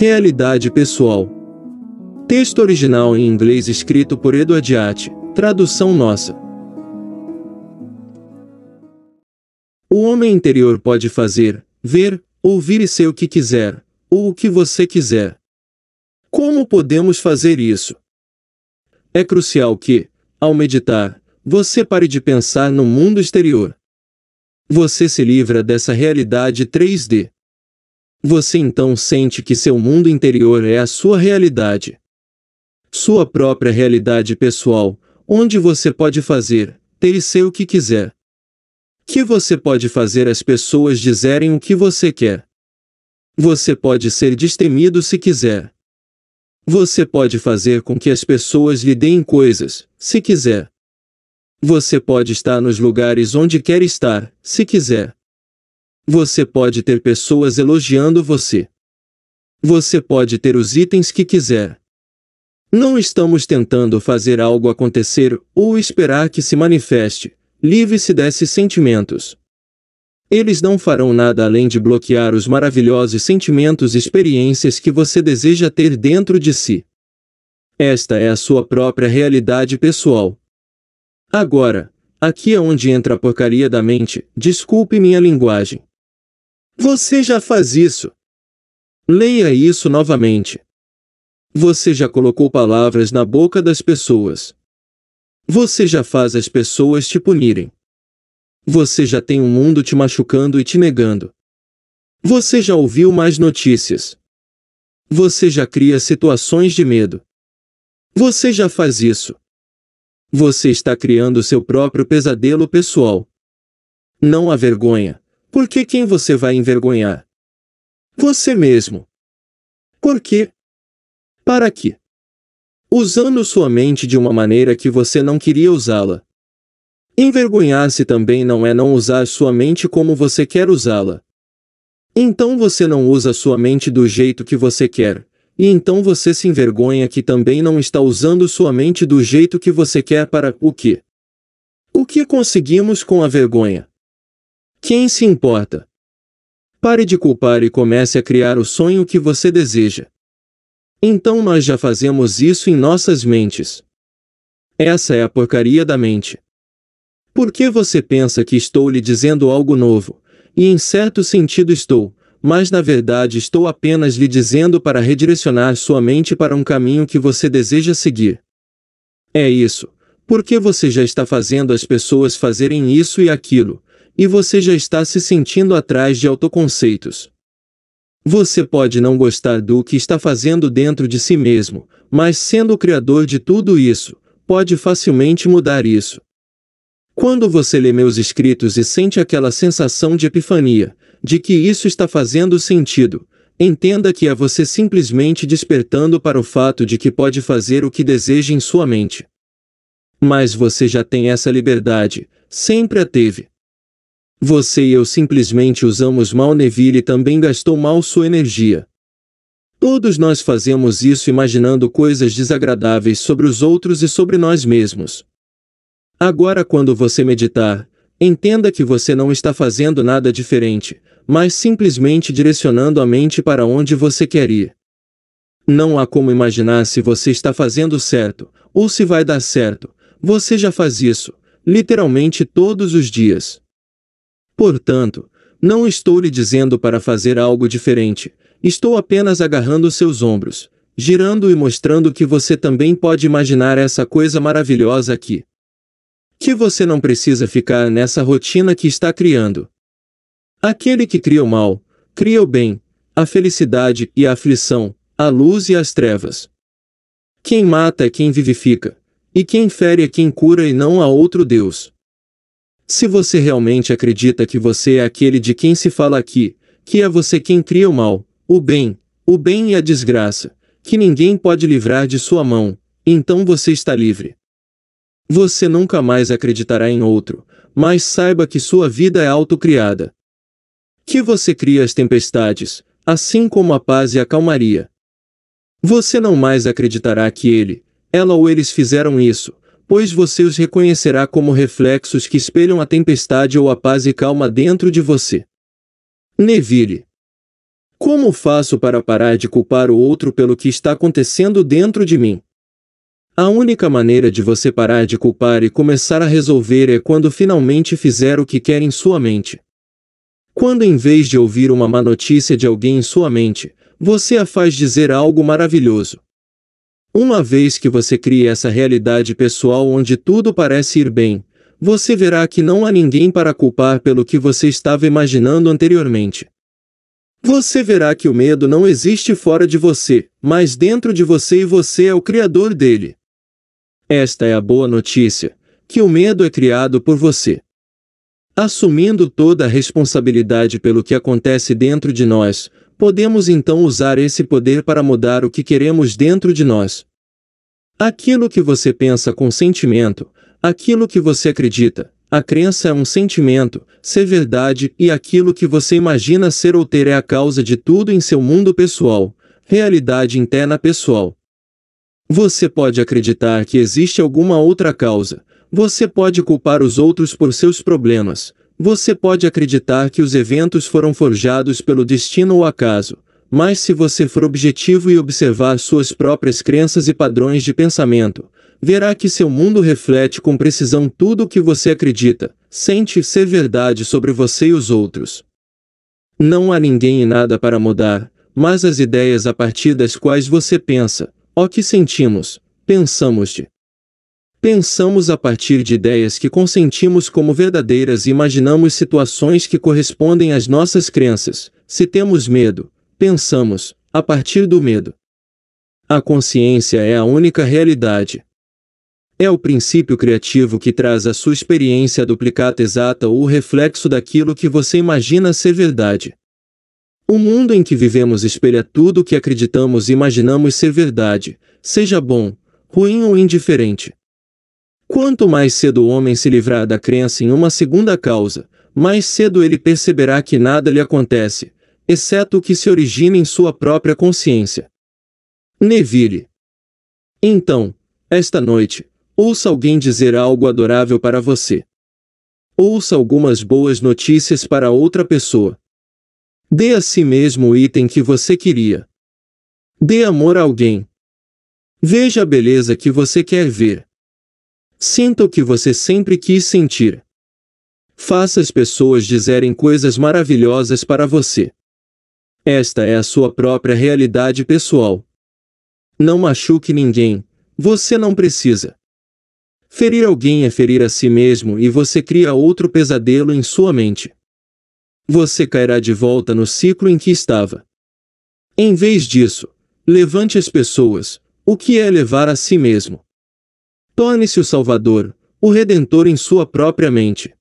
Realidade pessoal. Texto original em inglês escrito por Edward Yacht, tradução nossa. O homem interior pode fazer, ver, ouvir e ser o que quiser, ou o que você quiser. Como podemos fazer isso? É crucial que, ao meditar, você pare de pensar no mundo exterior. Você se livra dessa realidade 3D. Você então sente que seu mundo interior é a sua realidade. Sua própria realidade pessoal, onde você pode fazer, ter e ser o que quiser. Que você pode fazer as pessoas dizerem o que você quer. Você pode ser destemido se quiser. Você pode fazer com que as pessoas lhe deem coisas, se quiser. Você pode estar nos lugares onde quer estar, se quiser. Você pode ter pessoas elogiando você. Você pode ter os itens que quiser. Não estamos tentando fazer algo acontecer ou esperar que se manifeste. Livre-se desses sentimentos. Eles não farão nada além de bloquear os maravilhosos sentimentos e experiências que você deseja ter dentro de si. Esta é a sua própria realidade pessoal. Agora, aqui é onde entra a porcaria da mente, desculpe minha linguagem. Você já faz isso. Leia isso novamente. Você já colocou palavras na boca das pessoas. Você já faz as pessoas te punirem. Você já tem o um mundo te machucando e te negando. Você já ouviu mais notícias. Você já cria situações de medo. Você já faz isso. Você está criando seu próprio pesadelo pessoal. Não há vergonha, porque quem você vai envergonhar? Você mesmo. Por quê? Para quê? Usando sua mente de uma maneira que você não queria usá-la. Envergonhar-se também não é não usar sua mente como você quer usá-la. Então você não usa sua mente do jeito que você quer, e então você se envergonha que também não está usando sua mente do jeito que você quer para o quê? O que conseguimos com a vergonha? Quem se importa? Pare de culpar e comece a criar o sonho que você deseja. Então nós já fazemos isso em nossas mentes. Essa é a porcaria da mente. Por que você pensa que estou lhe dizendo algo novo? E em certo sentido estou, mas na verdade estou apenas lhe dizendo para redirecionar sua mente para um caminho que você deseja seguir. É isso. Por que você já está fazendo as pessoas fazerem isso e aquilo, e você já está se sentindo atrás de autoconceitos. Você pode não gostar do que está fazendo dentro de si mesmo, mas sendo o criador de tudo isso, pode facilmente mudar isso. Quando você lê meus escritos e sente aquela sensação de epifania, de que isso está fazendo sentido, entenda que é você simplesmente despertando para o fato de que pode fazer o que deseja em sua mente. Mas você já tem essa liberdade, sempre a teve. Você e eu simplesmente usamos mal Neville e também gastou mal sua energia. Todos nós fazemos isso imaginando coisas desagradáveis sobre os outros e sobre nós mesmos. Agora, quando você meditar, entenda que você não está fazendo nada diferente, mas simplesmente direcionando a mente para onde você quer ir. Não há como imaginar se você está fazendo certo, ou se vai dar certo, você já faz isso, literalmente todos os dias. Portanto, não estou lhe dizendo para fazer algo diferente. Estou apenas agarrando seus ombros, girando e mostrando que você também pode imaginar essa coisa maravilhosa aqui. Que você não precisa ficar nessa rotina que está criando. Aquele que cria o mal, cria o bem, a felicidade e a aflição, a luz e as trevas. Quem mata é quem vivifica, e quem fere é quem cura e não há outro Deus. Se você realmente acredita que você é aquele de quem se fala aqui, que é você quem cria o mal, o bem, o bem e a desgraça, que ninguém pode livrar de sua mão, então você está livre. Você nunca mais acreditará em outro, mas saiba que sua vida é autocriada. Que você cria as tempestades, assim como a paz e a calmaria. Você não mais acreditará que ele, ela ou eles fizeram isso, pois você os reconhecerá como reflexos que espelham a tempestade ou a paz e calma dentro de você. Neville. Como faço para parar de culpar o outro pelo que está acontecendo dentro de mim? A única maneira de você parar de culpar e começar a resolver é quando finalmente fizer o que quer em sua mente. Quando em vez de ouvir uma má notícia de alguém em sua mente, você a faz dizer algo maravilhoso. Uma vez que você cria essa realidade pessoal onde tudo parece ir bem, você verá que não há ninguém para culpar pelo que você estava imaginando anteriormente. Você verá que o medo não existe fora de você, mas dentro de você e você é o criador dele. Esta é a boa notícia, que o medo é criado por você. Assumindo toda a responsabilidade pelo que acontece dentro de nós, Podemos então usar esse poder para mudar o que queremos dentro de nós. Aquilo que você pensa com sentimento, aquilo que você acredita, a crença é um sentimento, ser verdade e aquilo que você imagina ser ou ter é a causa de tudo em seu mundo pessoal, realidade interna pessoal. Você pode acreditar que existe alguma outra causa, você pode culpar os outros por seus problemas, você pode acreditar que os eventos foram forjados pelo destino ou acaso, mas se você for objetivo e observar suas próprias crenças e padrões de pensamento, verá que seu mundo reflete com precisão tudo o que você acredita, sente ser verdade sobre você e os outros. Não há ninguém e nada para mudar, mas as ideias a partir das quais você pensa, ó que sentimos, pensamos de. Pensamos a partir de ideias que consentimos como verdadeiras e imaginamos situações que correspondem às nossas crenças. Se temos medo, pensamos, a partir do medo. A consciência é a única realidade. É o princípio criativo que traz à sua experiência a duplicata exata ou o reflexo daquilo que você imagina ser verdade. O mundo em que vivemos espelha tudo o que acreditamos e imaginamos ser verdade, seja bom, ruim ou indiferente. Quanto mais cedo o homem se livrar da crença em uma segunda causa, mais cedo ele perceberá que nada lhe acontece, exceto o que se origina em sua própria consciência. Neville. Então, esta noite, ouça alguém dizer algo adorável para você. Ouça algumas boas notícias para outra pessoa. Dê a si mesmo o item que você queria. Dê amor a alguém. Veja a beleza que você quer ver. Sinta o que você sempre quis sentir. Faça as pessoas dizerem coisas maravilhosas para você. Esta é a sua própria realidade pessoal. Não machuque ninguém, você não precisa. Ferir alguém é ferir a si mesmo e você cria outro pesadelo em sua mente. Você cairá de volta no ciclo em que estava. Em vez disso, levante as pessoas, o que é levar a si mesmo. Torne-se o Salvador, o Redentor em sua própria mente.